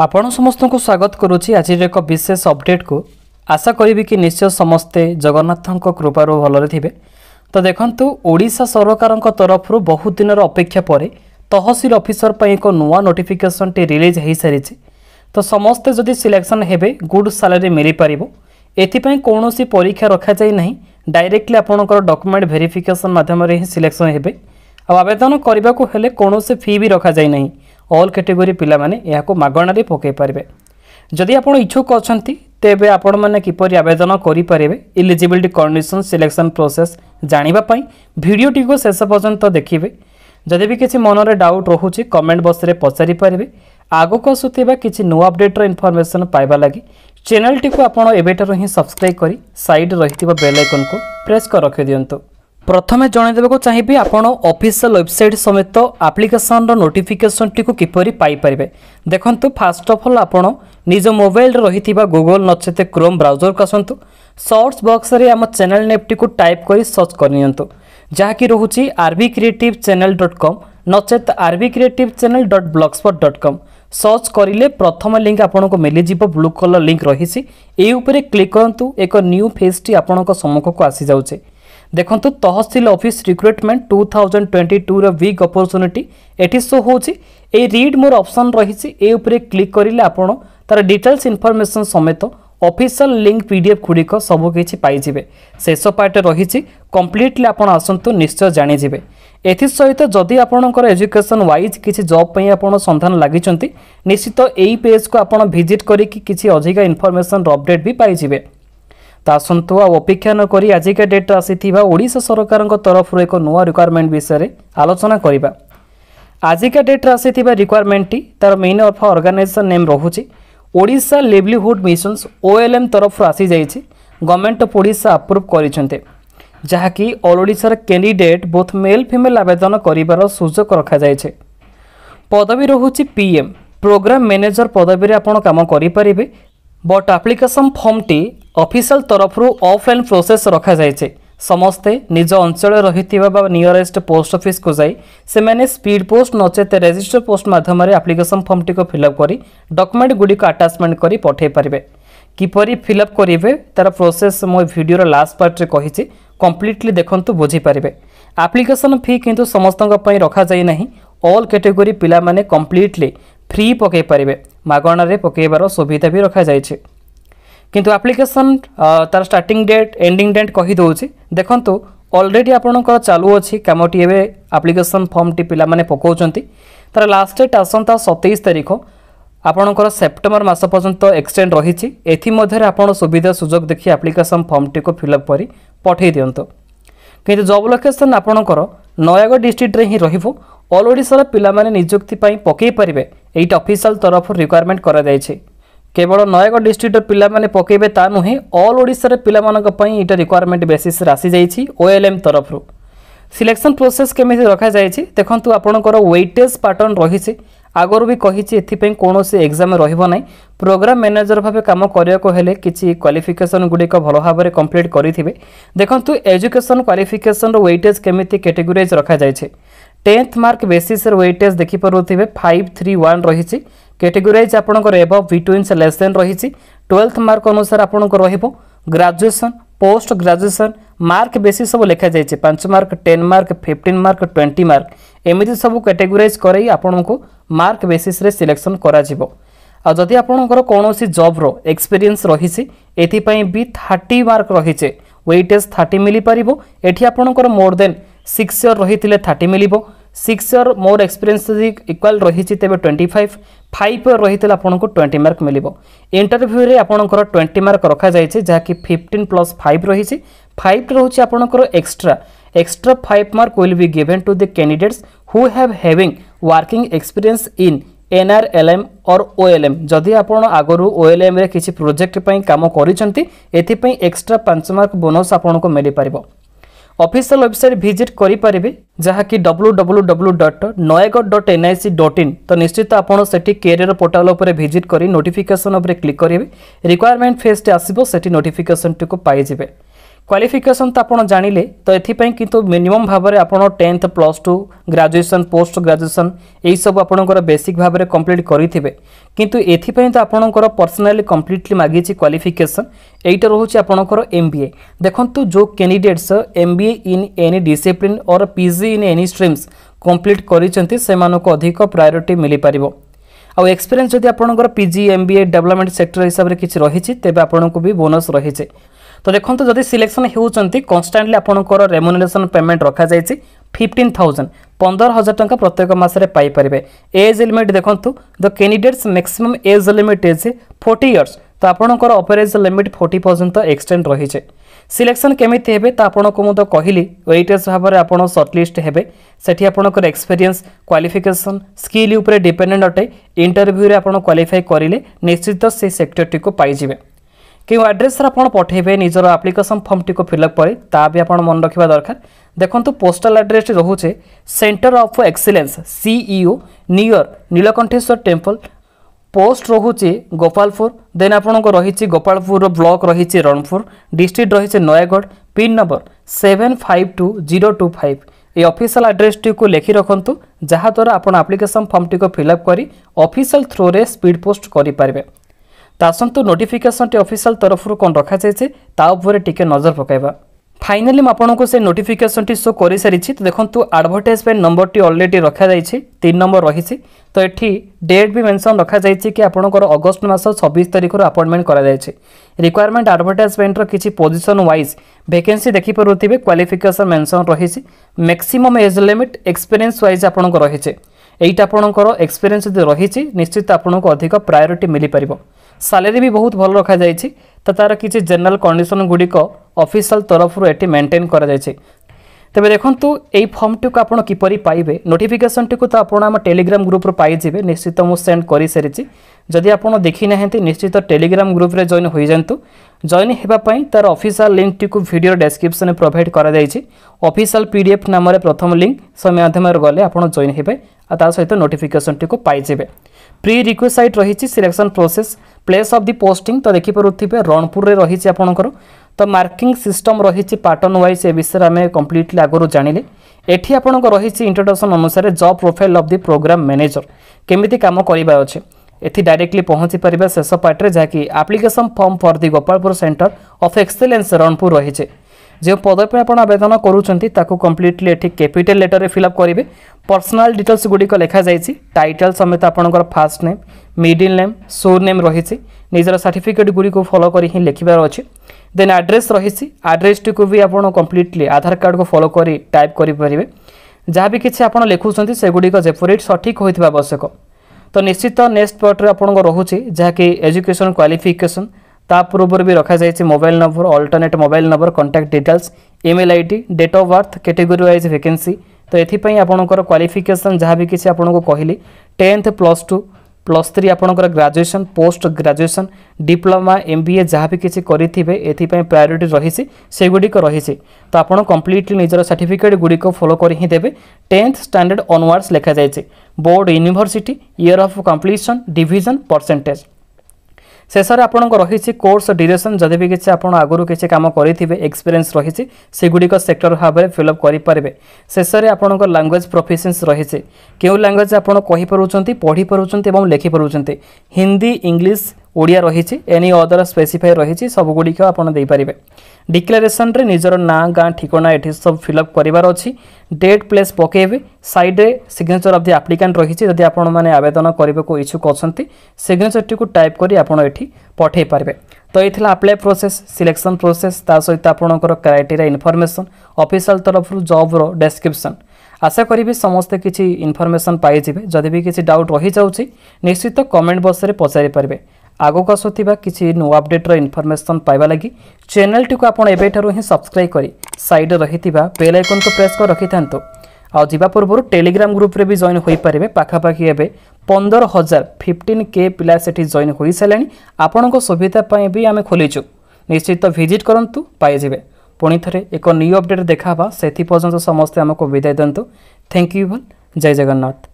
ଆପଣ ସମସ୍ତଙ୍କୁ ସ୍ୱାଗତ କରୁଛି ଆଜିର ଏକ ବିଶେଷ ଅପଡ଼େଟ୍କୁ ଆଶା କରିବି କି ନିଶ୍ଚୟ ସମସ୍ତେ ଜଗନ୍ନାଥଙ୍କ କୃପାରୁ ଭଲରେ ଥିବେ ତ ଦେଖନ୍ତୁ ଓଡ଼ିଶା ସରକାରଙ୍କ ତରଫରୁ ବହୁତ ଦିନର ଅପେକ୍ଷା ପରେ ତହସିଲ ଅଫିସର ପାଇଁ ଏକ ନୂଆ ନୋଟିଫିକେସନ୍ଟି ରିଲିଜ୍ ହୋଇସାରିଛି ତ ସମସ୍ତେ ଯଦି ସିଲେକ୍ସନ୍ ହେବେ ଗୁଡ୍ ସାଲାରୀ ମିଳିପାରିବ ଏଥିପାଇଁ କୌଣସି ପରୀକ୍ଷା ରଖାଯାଇ ନାହିଁ ଡାଇରେକ୍ଟଲି ଆପଣଙ୍କର ଡକ୍ୟୁମେଣ୍ଟ ଭେରିଫିକେସନ୍ ମାଧ୍ୟମରେ ହିଁ ସିଲେକ୍ସନ୍ ହେବେ ଆଉ ଆବେଦନ କରିବାକୁ ହେଲେ କୌଣସି ଫି ବି ରଖାଯାଇ ନାହିଁ ଅଲ୍ କାଟେଗୋରୀ ପିଲାମାନେ ଏହାକୁ ମାଗଣାରେ ପକାଇ ପାରିବେ ଯଦି ଆପଣ ଇଚ୍ଛୁକ ଅଛନ୍ତି ତେବେ ଆପଣମାନେ କିପରି ଆବେଦନ କରିପାରିବେ ଇଲିଜିବିଲିଟି କଣ୍ଡିସନ୍ ସିଲେକ୍ସନ୍ ପ୍ରୋସେସ୍ ଜାଣିବା ପାଇଁ ଭିଡ଼ିଓଟିକୁ ଶେଷ ପର୍ଯ୍ୟନ୍ତ ଦେଖିବେ ଯଦି ବି କିଛି ମନରେ ଡାଉଟ୍ ରହୁଛି କମେଣ୍ଟ ବକ୍ସରେ ପଚାରିପାରିବେ ଆଗକୁ ଆସୁଥିବା କିଛି ନୂଆ ଅପଡେଟ୍ର ଇନଫର୍ମେସନ୍ ପାଇବା ଲାଗି ଚ୍ୟାନେଲ୍ଟିକୁ ଆପଣ ଏବେଠାରୁ ହିଁ ସବସ୍କ୍ରାଇବ୍ କରି ସାଇଡ଼୍ ରହିଥିବା ବେଲ୍ ଆଇକନ୍କୁ ପ୍ରେସ୍ କରି ରଖିଦିଅନ୍ତୁ ପ୍ରଥମେ ଜଣାଇଦେବାକୁ ଚାହିଁବି ଆପଣ ଅଫିସିଆଲ ୱେବସାଇଟ୍ ସମେତ ଆପ୍ଲିକେସନର ନୋଟିଫିକେସନଟିକୁ କିପରି ପାଇପାରିବେ ଦେଖନ୍ତୁ ଫାର୍ଷ୍ଟ ଅଫ୍ ଅଲ୍ ଆପଣ ନିଜ ମୋବାଇଲରେ ରହିଥିବା ଗୁଗଲ ନଚେତ କ୍ରୋମ୍ ବ୍ରାଉଜରକୁ ଆସନ୍ତୁ ସର୍ଚ୍ଚ ବକ୍ସରେ ଆମ ଚ୍ୟାନେଲ ନେପ୍ଟିକୁ ଟାଇପ୍ କରି ସର୍ଚ୍ଚ କରିନିଅନ୍ତୁ ଯାହାକି ରହୁଛି RV creative channel dot com ନଚେତ RV creative channel dot blogspot dot com search କରିଲେ ପ୍ରଥମ ଲିଙ୍କ୍ ଆପଣଙ୍କୁ ମିଳିଯିବ ବ୍ଲୁ କଲର୍ ଲିଙ୍କ୍ ରହିଛି ଏଇ ଉପରେ କ୍ଲିକ୍ କରନ୍ତୁ ଏକ ନ୍ୟୁ ଫେଜ୍ଟି ଆପଣଙ୍କ ସମ୍ମୁଖକୁ ଆସିଯାଉଛି দেখন্তু তহସିল office recruitment two thousand twenty টুর বিগ অপরচুনিটি এটি শো হচ্ছে এই রিড মোর অপসন রয়েছে এ উপরে ক্লিক করলে আপনার তার ডিটেলস ইনফরমেসন সমেত অফিসিয়াল লিঙ্ক পিডিএফ গুড়িক সবুকিছি পাইবে শেষ পার্টে রয়েছে কমপ্লিটলি আপনার আসন্তু নিশ্চয় জাঁজিবে এসহিত যদি আপনার এজুকেশন ওয়াইজ কিছু জব পাই আপনার সন্ধান লাগিছেন নিশ্চিত এই পেজকু আপনার ভিজিট করি কিছু অধিকা ইনফরমেসন অপডেট বি পাইবে তা ଆସନ୍ତୁ ଆଉ ଅପେକ୍ଷା ନକରି ଆଜିକା ଡେଟ୍ରେ ଆସିଥିବା ଓଡ଼ିଶା ସରକାରଙ୍କ ତରଫରୁ ଏକ ନୂଆ ରିକ୍ୱାରମେଣ୍ଟ ବିଷୟରେ ଆଲୋଚନା କରିବା ଆଜିକା ଡେଟ୍ରେ ଆସିଥିବା ରିକ୍ୱାରମେଣ୍ଟଟି ତାର ମେନ୍ ଅଫ୍ ଅର୍ଗାନାଇଜେସନ୍ ନେମ୍ ରହୁଛି ଓଡ଼ିଶା ଲିଭଲିହୁଡ଼ ମିଶନ୍ସ ଓଏଲ୍ଏମ୍ ତରଫରୁ ଆସିଯାଇଛି ଗଭର୍ଣ୍ଣମେଣ୍ଟ ଅଫ୍ ଓଡ଼ିଶା ଆପ୍ରୁଭ୍ କରିଛନ୍ତି ଯାହାକି ଅଲ୍ ଓଡ଼ିଶାର କ୍ୟାଣ୍ଡିଡେଟ୍ ବୋଥ ମେଲ୍ ଫିମେଲ୍ ଆବେଦନ କରିବାର ସୁଯୋଗ ରଖାଯାଇଛି ପଦବୀ ରହୁଛି ପିଏମ୍ ପ୍ରୋଗ୍ରାମ ମ୍ୟାନେଜର ପଦବୀରେ ଆପଣ କାମ କରିପାରିବେ বট আপ্লিকেসন ফর্মটি অফিসিয়াল তরফর অফলাইন প্রোসেস রখাযাইছে ସମସ୍ତେ ନିଜ ଅଞ୍ଚଳରେ ରହିଥିବା ବା ନିୟରେଷ୍ଟ ପୋଷ୍ଟ ଅଫିସକୁ ଯାଇ ସେମାନେ ସ୍ପିଡ଼ ପୋଷ୍ଟ ନଚେତ ରେଜିଷ୍ଟର ପୋଷ୍ଟ ମାଧ୍ୟମରେ ଆପ୍ଲିକେସନ୍ ଫର୍ମଟିକୁ ଫିଲ୍ଅପ୍ କରି ଡକ୍ୟୁମେଣ୍ଟଗୁଡ଼ିକ ଆଟାଚମେଣ୍ଟ କରି ପଠାଇ ପାରିବେ କିପରି ଫିଲ୍ଅପ୍ କରିବେ ତା'ର ପ୍ରୋସେସ୍ ମୁଁ ଏ ଭିଡ଼ିଓର ଲାଷ୍ଟ ପାର୍ଟରେ କହିଛି କମ୍ପ୍ଲିଟଲି ଦେଖନ୍ତୁ ବୁଝିପାରିବେ ଆପ୍ଲିକେସନ୍ ଫି କିନ୍ତୁ ସମସ୍ତଙ୍କ ପାଇଁ ରଖାଯାଇ ନାହିଁ ଅଲ୍ କ୍ୟାଟେଗୋରୀ ପିଲାମାନେ କମ୍ପ୍ଲିଟଲି ଫ୍ରି ପକାଇ ପାରିବେ ମାଗଣାରେ ପକାଇବାର ସୁବିଧା ବି ରଖାଯାଇଛି କିନ୍ତୁ ଆପ୍ଲିକେସନ୍ ତା'ର ଷ୍ଟାର୍ଟିଂ ଡେଟ୍ ଏଣ୍ଡିଂ ଡେଟ୍ କହିଦେଉଛି ଦେଖନ୍ତୁ ଅଲରେଡ଼ି ଆପଣଙ୍କର ଚାଲୁଅଛି କାମଟି ଏବେ ଆପ୍ଲିକେସନ୍ ଫର୍ମଟି ପିଲାମାନେ ପକାଉଛନ୍ତି ତା'ର ଲାଷ୍ଟ ଡେଟ୍ ଆସନ୍ତା ସତେଇଶ ତାରିଖ ଆପଣଙ୍କର ସେପ୍ଟେମ୍ବର ମାସ ପର୍ଯ୍ୟନ୍ତ ଏକ୍ସଟେଣ୍ଡ ରହିଛି ଏଥିମଧ୍ୟରେ ଆପଣ ସୁବିଧା ସୁଯୋଗ ଦେଖି ଆପ୍ଲିକେସନ୍ ଫର୍ମଟିକୁ ଫିଲ୍ଅପ୍ କରି ପଠାଇ ଦିଅନ୍ତୁ କିନ୍ତୁ ଜବ୍ ଲୋକେସନ୍ ଆପଣଙ୍କର ନୟାଗଡ଼ ଡିଷ୍ଟ୍ରିକ୍ଟରେ ହିଁ ରହିବ ଅଲ୍ ଓଡ଼ିଶାର ପିଲାମାନେ ନିଯୁକ୍ତି ପାଇଁ ପକାଇ ପାରିବେ ଏଇଟା ଅଫିସିଆଲ ତରଫରୁ ରିକ୍ୱାରମେଣ୍ଟ କରାଯାଇଛି କେବଳ ନୟାଗଡ଼ ଡିଷ୍ଟ୍ରିକ୍ଟର ପିଲାମାନେ ପକାଇବେ ତା ନୁହେଁ ଅଲ୍ ଓଡ଼ିଶାର ପିଲାମାନଙ୍କ ପାଇଁ ଏଇଟା ରିକ୍ୱାରମେଣ୍ଟ ବେସିସ୍ରେ ଆସିଯାଇଛି ଓଏଲ୍ଏମ୍ ତରଫରୁ ସିଲେକ୍ସନ୍ ପ୍ରୋସେସ୍ କେମିତି ରଖାଯାଇଛି ଦେଖନ୍ତୁ ଆପଣଙ୍କର ୱେଇଟେଜ୍ ପାଟର୍ନ ରହିଛି ଆଗରୁ ବି କହିଛି ଏଥିପାଇଁ କୌଣସି ଏକ୍ଜାମ୍ ରହିବ ନାହିଁ ପ୍ରୋଗ୍ରାମ୍ ମ୍ୟାନେଜର ଭାବେ କାମ କରିବାକୁ ହେଲେ କିଛି କ୍ୱାଲିଫିକେସନ୍ ଗୁଡ଼ିକ ଭଲ ଭାବରେ କମ୍ପ୍ଲିଟ୍ କରିଥିବେ ଦେଖନ୍ତୁ ଏଜୁକେସନ୍ କ୍ୱାଲିଫିକେସନ୍ର ୱେଇଟେଜ୍ କେମିତି କ୍ୟାଟେଗୋରାଇଜ୍ ରଖାଯାଇଛି টেন্থ মার্ক বেসিসের ওয়েটেজ দেখিপারুবে ফাইভ থ্রি ওয়ান রয়েছে ক্যাটেগোরাইজ আপনার এবভ বিটুইন্স লেস দেন রয়েছে টুয়েলথ মার্ক অনুসারে আপনার রহব graduation post graduation mark basis সব লেখা যাই পাঁচ mark ten mark fifteen mark twenty mark এমিতি সব ক্যাটেগোরাইজ করাই আপনার মার্ক বেসিসে সিলেকশন করা যাব ଆଉ ଯଦି ଆପଣଙ୍କର କୌଣସି ଜବ୍ର ଏକ୍ସପିରିଏନ୍ସ ରହିଛି ଏଥିପାଇଁ ବି ଥାର୍ଟି ମାର୍କ ରହିଛେ ୱେଟେଜ୍ ଥାର୍ଟି ମିଳିପାରିବ ଏଠି ଆପଣଙ୍କର ମୋର୍ ଦେନ୍ সিক্স ইয়র রহিলে থার্টি মিলব সিক্স ইয়র মোর এক্সপিরিয়েন্স যদি ইকুয়াল রয়েছে তেমন টোয়েন্টি ফাইভ ফাইভ ইয়র রহিলে আপনার টোয়েন্টি মার্ক মিলব ইন্টরভ্যুরে আপনার টোয়েন্টি মার্ক রখা যাই যা কি ফিফটিন প্লস ফাইভ রয়েছে ফাইভ রয়েছে আপনার extra extra 5 mark will be given to the candidates who have having working experience in NRLM or OLM যদি আপন আগরু OLM রে কিছু প্রজেক্ট পাই কাম করিছন্তি এথি পাই এক্সট্রা 5 মার্ক বোনস আপনকো মিলি পারিবো অফিচিয়াল ৱেবচাইট ভিজিট কৰি পাৰিবি যা কি W W W dot Nayagarh dot N I C dot in ত নিশ্চিত আপোনাৰ সেই কেৰিয়াৰ পৰ্টাল উপৰি ভিজিট কৰি নটিফিকেশ্যন উপৰি ক্লিক কৰিবি ৰিকুৱাৰমেণ্ট ফেজটো আচিব সেই নটিফিকেশ্যনটো পাই যাব क्वाफिकेसन तो आप जाने तो एपाई कि मिनिमम भाव में आप tenth plus two graduation post graduation यू आप बेसिक भाव में कम्प्लीट करेंगे कितु एपाई तो आपंकर पर्सनाली कम्प्लीटली मागिचे क्वाफिकेसन यहीटा रोचे आपंकर एम बी ए देखो जो candidates M B A in any discipline और PG in any streams complete कर अधिक प्रायोरीट मिलपार आउ एक्सपीरियंस जब आप P M B A development sector हिसाब से किसी रही तेज आपन भी बोनस रही है তো দেখন্তু যদি সিলেকশন ହେଉଛନ୍ତି କନଷ୍ଟାଣ୍ଟଲି ଆପଣଙ୍କର ରେମୁନେସନ୍ ପେମେଣ୍ଟ ରଖାଯାଇଛି ফিফটিন থাউজেন্ড পনেরো হাজার টাকা প্রত্যেক মাসে পাইপারে এজ লিমিট দেখুন the candidates maximum age limit is forty years তো আপনার অপরেজ লিমিট ফোর্টি পর্যন্ত এক্সটেন্ড রয়েছে সিলেকশন কেমিতি হবে তা আপনার মু তো কহিলি ওয়েটেজ ভাবে আপনার সর্টলিষ্ট হবে সেটি আপনার এক্সপিরিয়েন্স কোয়ালিফিকেসন স্কিল উপরে ডিপেডেড অটে ইন্টরভ্যুরে আপনার কোয়ালিফাই করলে নিশ্চিত সেই সেক্টরটি পাইযে କେଉଁ ଆଡ୍ରେସ୍ରେ ଆପଣ ପଠାଇବେ ନିଜର ଆପ୍ଲିକେସନ୍ ଫର୍ମଟିକୁ ଫିଲ୍ଅପ୍ କରି ତାହା ବି ଆପଣ ମନେ ରଖିବା ଦରକାର ଦେଖନ୍ତୁ ପୋଷ୍ଟାଲ ଆଡ୍ରେସ୍ଟି ରହୁଛେ centre of excellence CEO near Nilakantheswar temple post রয়েছে গোপালপুর দেন আপনার রয়েছে গোপালপুর ব্লক রয়েছে রণপুর ডিস্ট্রিক্ট রয়েছে Nayagarh pin number seven five two zero two five এই অফিসিয়াল আড্রেসটি লেখি রাখতু যাদ্বারা আপনার আপ্লিকেসন ফর্মটি ফিল আপ করে অফিসিয়াল থ্রুরে স্পিড পোস্ট করে ତ ଆସନ୍ତୁ ନୋଟିଫିକେସନ୍ଟି ଅଫିସିଆଲ ତରଫରୁ କ'ଣ ରଖାଯାଇଛି ତା ଉପରେ ଟିକେ ନଜର ପକାଇବା ফাইনালি মু আপনার সেই নোটিফিকেসনটি শো করে সারিছি তো দেখুন আডভর্টাইজমেন্ট নম্বরটি অলরেডি রখা যাই তিন নম্বর রয়েছে তো এটি ডেট বি মেনশন রখা যাই কি আপনার অগস্ট মাস ছবিশ তারিখর আপয়েন্টমেন্ট করা যাই রিকোয়ারমেন্ট আডভর্টাইজমেন্টর কিছু পোজিশন ওয়াইজ ভ্যাকেন্সি দেখিপারে কোয়ালিফিকেসন মেনশন রয়েছে maximum age limit experience wise আপনার রয়েছে এইটা আপনার এক্সপিরিয়েন্স যদি রয়েছে নিশ্চিত আপনার অধিক প্রায়োরিটি মিলিপার ସାଲେରୀ ବି ବହୁତ ଭଲ ରଖାଯାଇଛି ତ ତା'ର କିଛି ଜେନେରାଲ୍ କଣ୍ଡିସନ୍ ଗୁଡ଼ିକ ଅଫିସିଆଲ୍ ତରଫରୁ ଏଠି ମେଣ୍ଟେନ୍ କରାଯାଇଛି ତେବେ ଦେଖନ୍ତୁ ଏଇ ଫର୍ମଟିକୁ ଆପଣ କିପରି ପାଇବେ ନୋଟିଫିକେସନଟିକୁ ତ ଆପଣ ଆମ ଟେଲିଗ୍ରାମ ଗ୍ରୁପରୁ ପାଇଯିବେ ନିଶ୍ଚିତ ମୁଁ ସେଣ୍ଡ କରିସାରିଛି ଯଦି ଆପଣ ଦେଖିନାହାନ୍ତି ନିଶ୍ଚିତ ଟେଲିଗ୍ରାମ ଗ୍ରୁପରେ ଜଏନ୍ ହୋଇଯାଆନ୍ତୁ ଜଏନ୍ ହେବା ପାଇଁ ତା'ର ଅଫିସିଆଲ ଲିଙ୍କଟିକୁ ଭିଡ଼ିଓ ଡେସ୍କ୍ରିପ୍ସନରେ ପ୍ରୋଭାଇଡ଼ କରାଯାଇଛି ଅଫିସିଆଲ ପି ଡି ଏଫ୍ ନାମରେ ପ୍ରଥମ ଲିଙ୍କ ସେ ମାଧ୍ୟମରେ ଗଲେ ଆପଣ ଜଏନ୍ ହେବେ ଆଉ ତା ସହିତ ନୋଟିଫିକେସନଟିକୁ ପାଇଯିବେ ପ୍ରି ରିକ୍ୱେସାଇଟ୍ ରହିଛି selection process place of the posting তো দেখিপারুথিবে রণপুরে রয়েছে আপনার তো মার্কিং সিস্টম রয়েছে প্যাটর্ন ওয়াইজ এ বিষয়ে আমি কমপ্লিটলি আগর জাঁলে এটি আপনার রয়েছে ইন্ট্রোডকশন অনুসারে job profile of the programme manager কেমিতি কাম করা অছে এটি ডাইরেক্টলি পৌঁছি পারিবা শেষ পার্টরে যা কি application form for the Gopalpur centre of excellence Ranpur রয়েছে যে পদপে আপনার আবেদন করছেন তাকে কমপ্লিটলি এটি ক্যাপিটাল লেটরে ফিল আপ করবে পর্সনাল ডিটেলস গুড়ি লেখা যাই টাইটল সমেত আপনার first name middle name surname রয়েছে নিজের সার্টিফিকেট গুড়ি ফলো করে হি লেখবার অছে দেন আড্রেস রয়েছে আড্রেসটি বি আপনার কমপ্লিটলি আধার কার্ড কু ফলো করে টাইপ করে পারে যা বি কিছু আপনার লেখুছেন সেগুড়ি যেপরি সঠিক হয়ে আবশ্যক তো নিশ্চিত নেক্সট পয়েন্টরে আপনার রয়েছে যা কি এজুকেশন কোয়ালিফিকেসন ତା ପୂର୍ବରୁ ବି ରଖାଯାଇଛି mobile number alternate mobile number contact details email I D date of birth category wise vacancy ତ ଏଥିପାଇଁ ଆପଣଙ୍କର କ୍ୱାଲିଫିକେସନ୍ ଯାହା ବି କିଛି ଆପଣଙ୍କୁ କହିଲି tenth plus two plus three ଆପଣଙ୍କର graduation post graduation diploma M B A ଯାହା ବି କିଛି କରିଥିବେ ଏଥିପାଇଁ ପ୍ରାୟୋରିଟି ରହିଛି ସେଗୁଡ଼ିକ ରହିଛି ତ ଆପଣ କମ୍ପ୍ଲିଟଲି ନିଜର ସାର୍ଟିଫିକେଟ୍ ଗୁଡ଼ିକ ଫଲୋ କରି ହିଁ ଦେବେ ଟେନ୍ଥ ଷ୍ଟାଣ୍ଡାର୍ଡ଼ ଅନୱାର୍ଡ଼ସ୍ ଲେଖାଯାଇଛି board university year of completion division percentage ଶେଷରେ ଆପଣଙ୍କ ରହିଛି କୋର୍ସ ଡ୍ୟୁରେସନ୍ ଯଦି ବି କିଛି ଆପଣ ଆଗରୁ କିଛି କାମ କରିଥିବେ ଏକ୍ସପିରିଏନ୍ସ ରହିଛି ସେଗୁଡ଼ିକ ସେକ୍ଟର ଭାବରେ ଫିଲ୍ଅପ୍ କରିପାରିବେ ଶେଷରେ ଆପଣଙ୍କ ଲାଙ୍ଗୁଏଜ୍ ପ୍ରଫିସିଏନ୍ସି ରହିଛି କେଉଁ ଲାଙ୍ଗୁଏଜ୍ ଆପଣ କହିପାରୁଛନ୍ତି ପଢ଼ିପାରୁଛନ୍ତି ଏବଂ ଲେଖିପାରୁଛନ୍ତି ହିନ୍ଦୀ ଇଂଲିଶ ଓଡ଼ିଆ ରହିଛି ଏନି ଅଦର ସ୍ପେସିଫାଏ ରହିଛି ସବୁଗୁଡ଼ିକ ଆପଣ ଦେଇପାରିବେ ଡିକ୍ଲାରେସନ୍ରେ ନିଜର ନାଁ ଗାଁ ଠିକଣା ଏଠି ସବୁ ଫିଲ୍ଅପ୍ କରିବାର ଅଛି ଡେଟ୍ ପ୍ଲେସ୍ ପକାଇବେ ସାଇଡ଼୍ରେ ସିଗ୍ନେଚର୍ ଅଫ୍ ଦି ଆପ୍ଲିକାଣ୍ଟ ରହିଛି ଯଦି ଆପଣମାନେ ଆବେଦନ କରିବାକୁ ଇଚ୍ଛୁକ ଅଛନ୍ତି ସିଗ୍ନେଚର୍ଟିକୁ ଟାଇପ୍ କରି ଆପଣ ଏଠି ପଠାଇ ପାରିବେ ତ ଏଇ ଥିଲା ଆପ୍ଲାଏ ପ୍ରୋସେସ୍ ସିଲେକ୍ସନ୍ ପ୍ରୋସେସ୍ ତା ସହିତ ଆପଣଙ୍କର କ୍ରାଇଟେରିଆ ଇନଫର୍ମେସନ୍ ଅଫିସିଆଲ୍ ତରଫରୁ ଜବ୍ର ଡେସ୍କ୍ରିପ୍ସନ୍ আশা করবি সমস্তে কিছু ইনফরমেসন পাইযে যদি বি কিছু ডাউট রয়েছে নিশ্চিত কমেন্ট বক্সরে পচারি পারে ଆଗକୁ ଆସୁଥିବା କିଛି ନୂଆ ଅପଡେଟ୍ର ଇନଫର୍ମେସନ୍ ପାଇବା ଲାଗି ଚ୍ୟାନେଲ୍ଟିକୁ ଆପଣ ଏବେଠାରୁ ହିଁ ସବସ୍କ୍ରାଇବ୍ କରି ସାଇଡ଼୍ରେ ରହିଥିବା ବେଲ୍ ଆଇକନ୍କୁ ପ୍ରେସ୍ କରି ରଖିଥାନ୍ତୁ ଆଉ ଯିବା ପୂର୍ବରୁ ଟେଲିଗ୍ରାମ ଗ୍ରୁପ୍ରେ ବି ଜଏନ୍ ହୋଇପାରିବେ ପାଖାପାଖି ଏବେ ପନ୍ଦର ହଜାର ଫିଫ୍ଟିନ୍ କେ ପିଲା ସେଠି ଜଏନ୍ ହୋଇସାରିଲାଣି ଆପଣଙ୍କ ସୁବିଧା ପାଇଁ ବି ଆମେ ଖୋଲିଛୁ ନିଶ୍ଚିତ ଭିଜିଟ୍ କରନ୍ତୁ ପାଇଯିବେ ପୁଣି ଥରେ ଏକ ନ୍ୟୁ ଅପଡେଟ୍ ଦେଖା ହେବା ସେଥି ପର୍ଯ୍ୟନ୍ତ ସମସ୍ତେ ଆମକୁ ବିଦାୟ ଦିଅନ୍ତୁ ଥ୍ୟାଙ୍କ ୟୁ ଭଲ୍ ଜୟ ଜଗନ୍ନାଥ